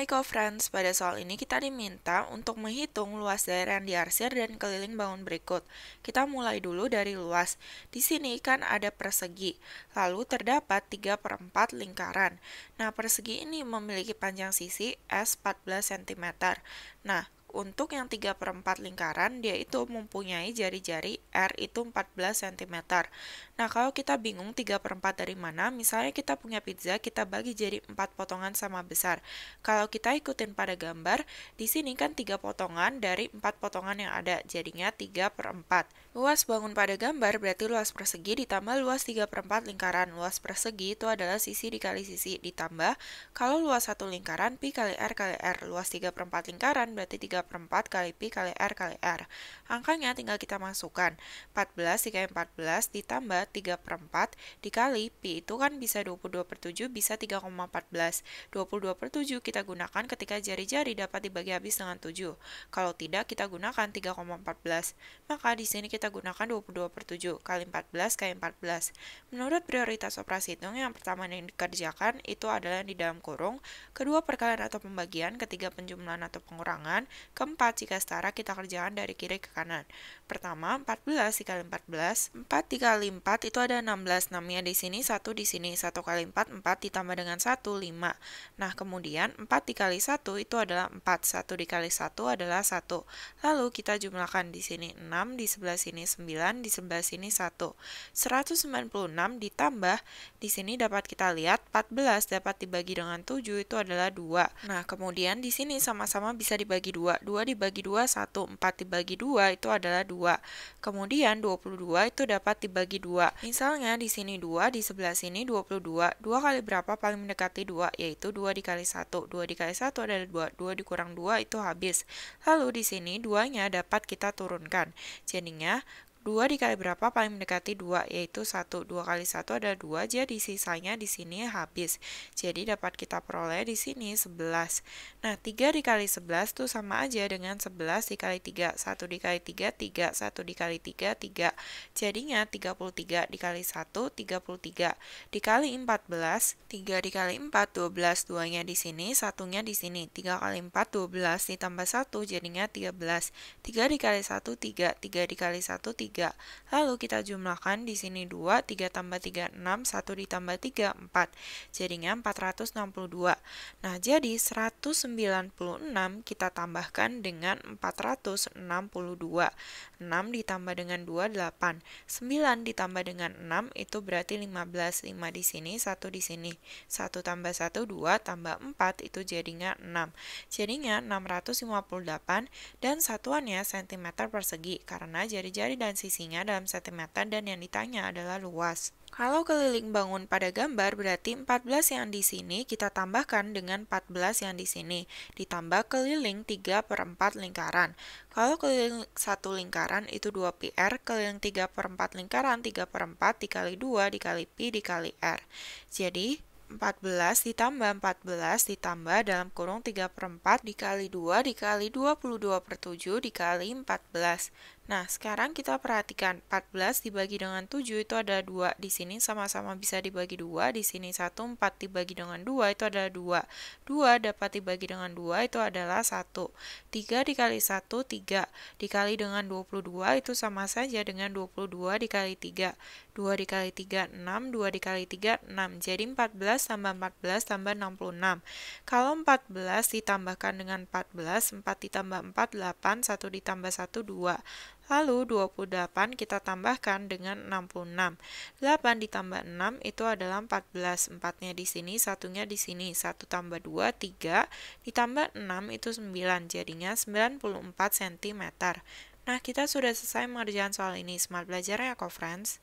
Hai co-friends, pada soal ini kita diminta untuk menghitung luas daerah yang diarsir dan keliling bangun berikut. Kita mulai dulu dari luas. Di sini kan ada persegi, lalu terdapat 3 per 4 lingkaran. Nah, persegi ini memiliki panjang sisi S 14 cm. Nah, untuk yang 3 per 4 lingkaran, dia itu mempunyai jari-jari R itu 14 cm. Nah, kalau kita bingung 3 per 4 dari mana, misalnya kita punya pizza, kita bagi jadi 4 potongan sama besar. Kalau kita ikutin pada gambar, di sini kan 3 potongan dari 4 potongan yang ada, jadinya 3 per 4. Luas bangun pada gambar berarti luas persegi ditambah luas 3 per 4 lingkaran. Luas persegi itu adalah sisi dikali sisi ditambah, kalau luas satu lingkaran, Pi kali R kali R. Luas 3 per 4 lingkaran berarti 3 per 4 kali Pi kali R kali R. Angkanya tinggal kita masukkan. 14 dikali 14 ditambah 3 per 4 dikali P itu kan bisa 22 per 7 bisa 3,14 22 per 7 kita gunakan ketika jari-jari dapat dibagi habis dengan 7 kalau tidak kita gunakan 3,14 maka di sini kita gunakan 22 per 7 kali 14 kali 14 menurut prioritas operasi hitung yang pertama yang dikerjakan itu adalah di dalam kurung kedua perkalian atau pembagian ketiga penjumlahan atau pengurangan keempat jika setara kita kerjakan dari kiri ke kanan pertama 14 dikali 14 4 dikali 4 4 itu ada 16, 6-nya di sini, 1 di sini, 1 kali 4, 4 ditambah dengan 1, 5. Nah, kemudian 4 dikali 1 itu adalah 4, 1 dikali 1 adalah 1. Lalu kita jumlahkan di sini 6, di sebelah sini 9, di sebelah sini 1. 196 ditambah, di sini dapat kita lihat 14 dapat dibagi dengan 7 itu adalah 2. Nah, kemudian di sini sama-sama bisa dibagi 2. 2 dibagi 2, 1. 4 dibagi 2 itu adalah 2. Kemudian 22 itu dapat dibagi 2 2. Misalnya di sini 2, di sebelah sini 22. 2 kali berapa paling mendekati 2, yaitu 2 dikali 1. 2 dikali 1 adalah 2, 2 dikurang 2 itu habis. Lalu di sini 2-nya dapat kita turunkan. Jadinya 2 dikali berapa paling mendekati 2 yaitu 1. 2 kali 1 ada 2 jadi sisanya di sini habis. Jadi dapat kita peroleh di sini 11. Nah, 3 dikali 11 itu sama aja dengan 11 dikali 3. 1 dikali 3 3, 1 dikali 3 3. Jadinya 33 dikali 1 33. Dikali 14 3 dikali 4 12 2-nya di sini, satunya di sini. 3 kali 4 12 ditambah 1 jadinya 13. 3 dikali 1 3, 3 dikali 1 3 3. Lalu kita jumlahkan di sini 2, 3 tambah 3, 6, 1 ditambah 3, 4. Jadinya 462. Nah, jadi 196 kita tambahkan dengan 462. 6 ditambah dengan 2, 8. 9 ditambah dengan 6 itu berarti 15. 5 di sini, 1 di sini. 1 tambah 1, 2 tambah 4 itu jadinya 6. Jadinya 658 dan satuannya cm persegi karena jari-jari dan sisinya dalam sentimeter dan yang ditanya adalah luas. Kalau keliling bangun pada gambar berarti 14 yang di sini kita tambahkan dengan 14 yang di sini, ditambah keliling 3 per 4 lingkaran. Kalau keliling satu lingkaran itu 2 PR, keliling 3 per 4 lingkaran 3 per 4 dikali 2 dikali Pi dikali R. Jadi 14 ditambah 14 ditambah dalam kurung 3 per 4 dikali 2 dikali 22 per 7 dikali 14. Nah, sekarang kita perhatikan 14 dibagi dengan 7 itu ada 2. Di sini sama-sama bisa dibagi 2, di sini 1, 4 dibagi dengan 2 itu ada 2. 2 dapat dibagi dengan 2 itu adalah 1. 3 dikali 1, 3. Dikali dengan 22 itu sama saja dengan 22 dikali 3. 2 dikali 3, 6. 2 dikali 3, 6. Jadi 14 tambah 14 tambah 66. Kalau 14 ditambahkan dengan 14, 4 ditambah 4, 8. 1 ditambah 1, 2. Lalu 28 kita tambahkan dengan 66. 8 ditambah 6 itu adalah 14. 4-nya di sini, nya di sini. 1 tambah 2, 3. Ditambah 6 itu 9, jadinya 94 cm. Nah, kita sudah selesai mengerjakan soal ini. Semangat belajar ya, kok, friends!